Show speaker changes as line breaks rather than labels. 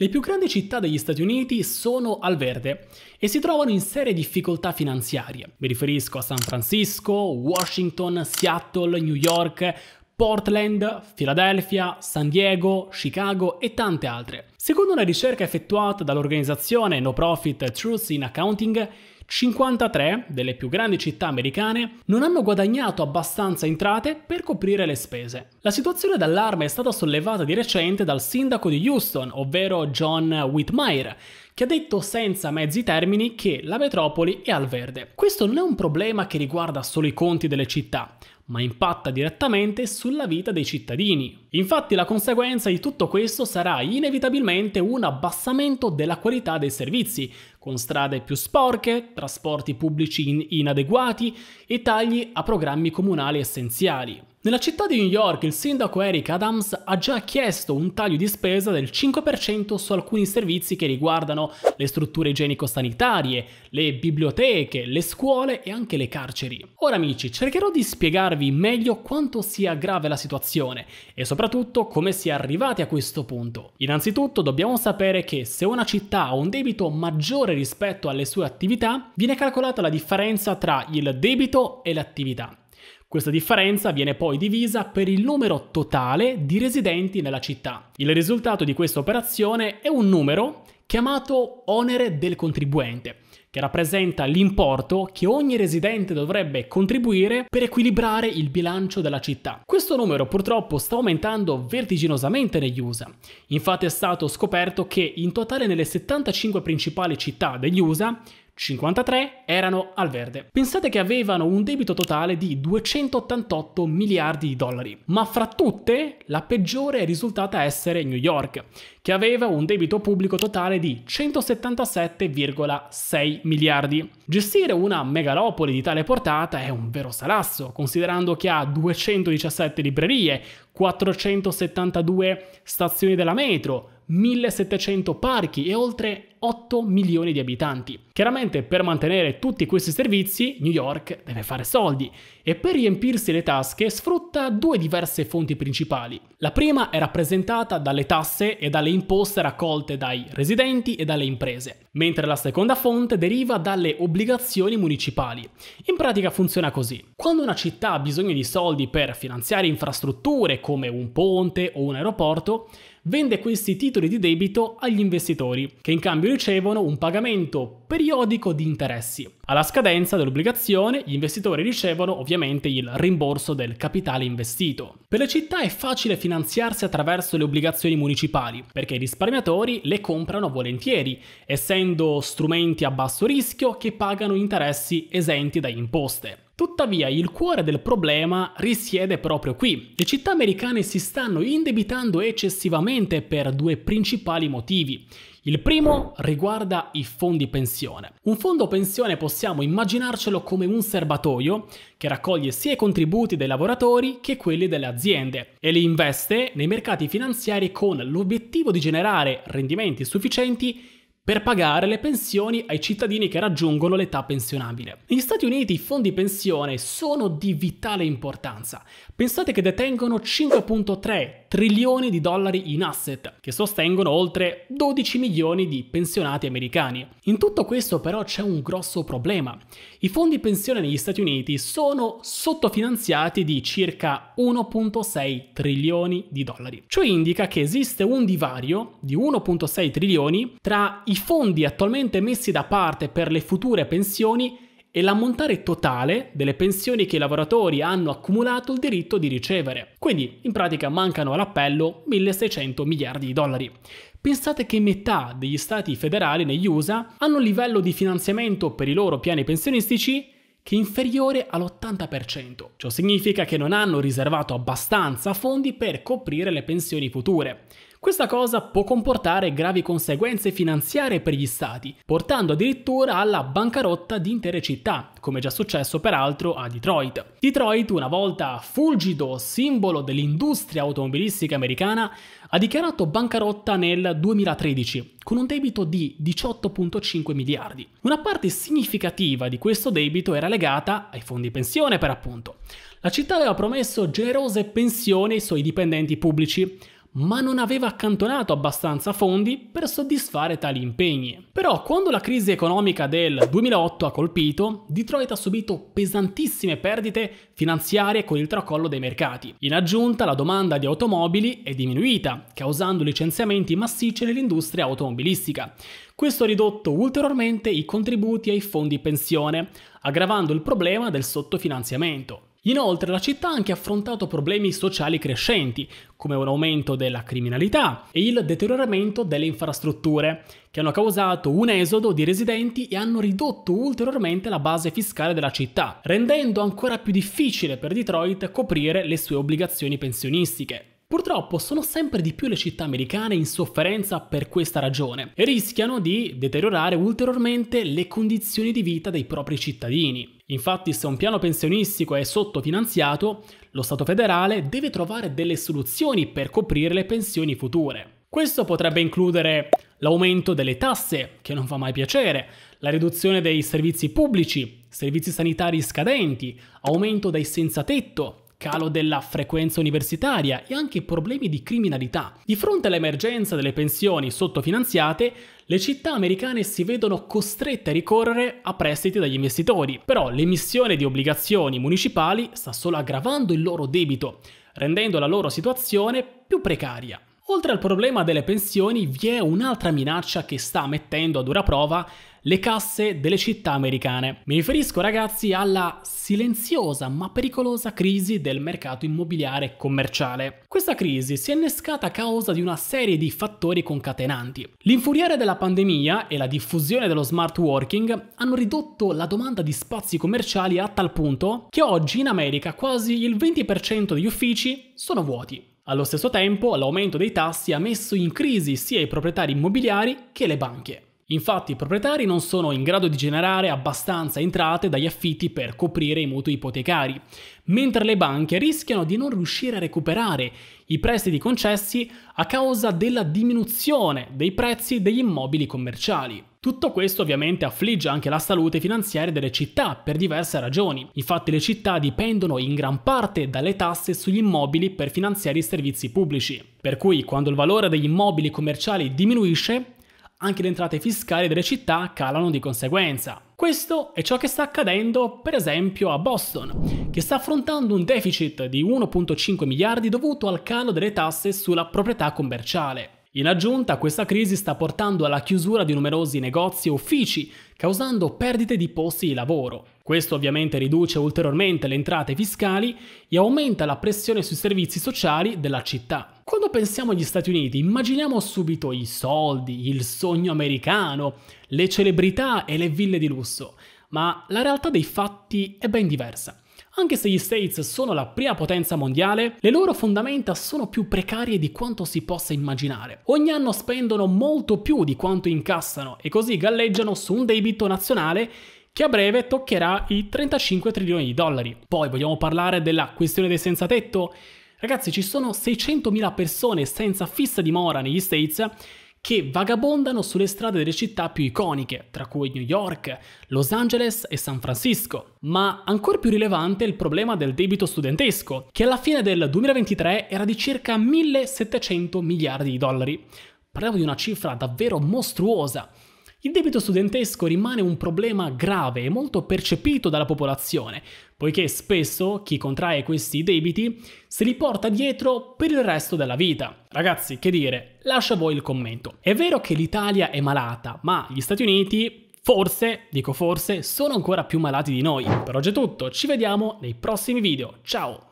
Le più grandi città degli Stati Uniti sono al verde e si trovano in serie difficoltà finanziarie. Mi riferisco a San Francisco, Washington, Seattle, New York, Portland, Philadelphia, San Diego, Chicago e tante altre. Secondo una ricerca effettuata dall'organizzazione no profit Truth in Accounting, 53 delle più grandi città americane non hanno guadagnato abbastanza entrate per coprire le spese. La situazione d'allarme è stata sollevata di recente dal sindaco di Houston, ovvero John Whitmire, che ha detto senza mezzi termini che la metropoli è al verde. Questo non è un problema che riguarda solo i conti delle città, ma impatta direttamente sulla vita dei cittadini. Infatti la conseguenza di tutto questo sarà inevitabilmente un abbassamento della qualità dei servizi, con strade più sporche, trasporti pubblici inadeguati e tagli a programmi comunali essenziali. Nella città di New York il sindaco Eric Adams ha già chiesto un taglio di spesa del 5% su alcuni servizi che riguardano le strutture igienico-sanitarie, le biblioteche, le scuole e anche le carceri. Ora amici, cercherò di spiegarvi meglio quanto sia grave la situazione e soprattutto come si è arrivati a questo punto. Innanzitutto dobbiamo sapere che se una città ha un debito maggiore rispetto alle sue attività, viene calcolata la differenza tra il debito e l'attività. Questa differenza viene poi divisa per il numero totale di residenti nella città. Il risultato di questa operazione è un numero chiamato onere del contribuente, che rappresenta l'importo che ogni residente dovrebbe contribuire per equilibrare il bilancio della città. Questo numero purtroppo sta aumentando vertiginosamente negli USA. Infatti è stato scoperto che in totale nelle 75 principali città degli USA 53 erano al verde. Pensate che avevano un debito totale di 288 miliardi di dollari, ma fra tutte la peggiore è risultata essere New York, che aveva un debito pubblico totale di 177,6 miliardi. Gestire una megalopoli di tale portata è un vero salasso, considerando che ha 217 librerie, 472 stazioni della metro, 1700 parchi e oltre 8 milioni di abitanti. Chiaramente per mantenere tutti questi servizi New York deve fare soldi e per riempirsi le tasche sfrutta due diverse fonti principali. La prima è rappresentata dalle tasse e dalle imposte raccolte dai residenti e dalle imprese, mentre la seconda fonte deriva dalle obbligazioni municipali. In pratica funziona così. Quando una città ha bisogno di soldi per finanziare infrastrutture come un ponte o un aeroporto, vende questi titoli di debito agli investitori, che in cambio ricevono un pagamento periodico di interessi. Alla scadenza dell'obbligazione gli investitori ricevono ovviamente il rimborso del capitale investito. Per le città è facile finanziarsi attraverso le obbligazioni municipali, perché i risparmiatori le comprano volentieri, essendo strumenti a basso rischio che pagano interessi esenti da imposte. Tuttavia il cuore del problema risiede proprio qui. Le città americane si stanno indebitando eccessivamente per due principali motivi. Il primo riguarda i fondi pensione. Un fondo pensione possiamo immaginarcelo come un serbatoio che raccoglie sia i contributi dei lavoratori che quelli delle aziende e li investe nei mercati finanziari con l'obiettivo di generare rendimenti sufficienti per pagare le pensioni ai cittadini che raggiungono l'età pensionabile. Negli Stati Uniti i fondi pensione sono di vitale importanza. Pensate che detengono 5.3 trilioni di dollari in asset, che sostengono oltre 12 milioni di pensionati americani. In tutto questo però c'è un grosso problema. I fondi pensione negli Stati Uniti sono sottofinanziati di circa 1.6 trilioni di dollari. Ciò indica che esiste un divario di 1.6 trilioni tra i fondi attualmente messi da parte per le future pensioni e l'ammontare totale delle pensioni che i lavoratori hanno accumulato il diritto di ricevere. Quindi in pratica mancano all'appello 1600 miliardi di dollari. Pensate che metà degli stati federali negli USA hanno un livello di finanziamento per i loro piani pensionistici che è inferiore all'80%. Ciò significa che non hanno riservato abbastanza fondi per coprire le pensioni future. Questa cosa può comportare gravi conseguenze finanziarie per gli stati, portando addirittura alla bancarotta di intere città, come già successo peraltro a Detroit. Detroit, una volta fulgido simbolo dell'industria automobilistica americana, ha dichiarato bancarotta nel 2013 con un debito di 18.5 miliardi. Una parte significativa di questo debito era legata ai fondi pensione, per appunto. La città aveva promesso generose pensioni ai suoi dipendenti pubblici, ma non aveva accantonato abbastanza fondi per soddisfare tali impegni. Però quando la crisi economica del 2008 ha colpito, Detroit ha subito pesantissime perdite finanziarie con il tracollo dei mercati. In aggiunta la domanda di automobili è diminuita, causando licenziamenti massicci nell'industria automobilistica. Questo ha ridotto ulteriormente i contributi ai fondi pensione, aggravando il problema del sottofinanziamento. Inoltre la città ha anche affrontato problemi sociali crescenti, come un aumento della criminalità e il deterioramento delle infrastrutture, che hanno causato un esodo di residenti e hanno ridotto ulteriormente la base fiscale della città, rendendo ancora più difficile per Detroit coprire le sue obbligazioni pensionistiche. Purtroppo sono sempre di più le città americane in sofferenza per questa ragione e rischiano di deteriorare ulteriormente le condizioni di vita dei propri cittadini. Infatti, se un piano pensionistico è sottofinanziato, lo Stato federale deve trovare delle soluzioni per coprire le pensioni future. Questo potrebbe includere l'aumento delle tasse, che non fa mai piacere, la riduzione dei servizi pubblici, servizi sanitari scadenti, aumento dei senza tetto, calo della frequenza universitaria e anche problemi di criminalità. Di fronte all'emergenza delle pensioni sottofinanziate, le città americane si vedono costrette a ricorrere a prestiti dagli investitori, però l'emissione di obbligazioni municipali sta solo aggravando il loro debito, rendendo la loro situazione più precaria. Oltre al problema delle pensioni, vi è un'altra minaccia che sta mettendo a dura prova le casse delle città americane. Mi riferisco ragazzi alla silenziosa ma pericolosa crisi del mercato immobiliare commerciale. Questa crisi si è innescata a causa di una serie di fattori concatenanti. L'infuriare della pandemia e la diffusione dello smart working hanno ridotto la domanda di spazi commerciali a tal punto che oggi in America quasi il 20% degli uffici sono vuoti. Allo stesso tempo l'aumento dei tassi ha messo in crisi sia i proprietari immobiliari che le banche. Infatti i proprietari non sono in grado di generare abbastanza entrate dagli affitti per coprire i mutui ipotecari, mentre le banche rischiano di non riuscire a recuperare i prestiti concessi a causa della diminuzione dei prezzi degli immobili commerciali. Tutto questo ovviamente affligge anche la salute finanziaria delle città per diverse ragioni. Infatti le città dipendono in gran parte dalle tasse sugli immobili per finanziare i servizi pubblici. Per cui quando il valore degli immobili commerciali diminuisce, anche le entrate fiscali delle città calano di conseguenza. Questo è ciò che sta accadendo per esempio a Boston, che sta affrontando un deficit di 1.5 miliardi dovuto al calo delle tasse sulla proprietà commerciale. In aggiunta, questa crisi sta portando alla chiusura di numerosi negozi e uffici, causando perdite di posti di lavoro. Questo ovviamente riduce ulteriormente le entrate fiscali e aumenta la pressione sui servizi sociali della città. Quando pensiamo agli Stati Uniti, immaginiamo subito i soldi, il sogno americano, le celebrità e le ville di lusso, ma la realtà dei fatti è ben diversa. Anche se gli States sono la prima potenza mondiale, le loro fondamenta sono più precarie di quanto si possa immaginare. Ogni anno spendono molto più di quanto incassano e così galleggiano su un debito nazionale che a breve toccherà i 35 trilioni di dollari. Poi vogliamo parlare della questione dei senza tetto? Ragazzi, ci sono 600.000 persone senza fissa dimora negli States che vagabondano sulle strade delle città più iconiche, tra cui New York, Los Angeles e San Francisco. Ma ancora più rilevante è il problema del debito studentesco, che alla fine del 2023 era di circa 1700 miliardi di dollari. Parliamo di una cifra davvero mostruosa il debito studentesco rimane un problema grave e molto percepito dalla popolazione, poiché spesso chi contrae questi debiti se li porta dietro per il resto della vita. Ragazzi, che dire, lascia voi il commento. È vero che l'Italia è malata, ma gli Stati Uniti forse, dico forse, sono ancora più malati di noi. Per oggi è tutto, ci vediamo nei prossimi video. Ciao!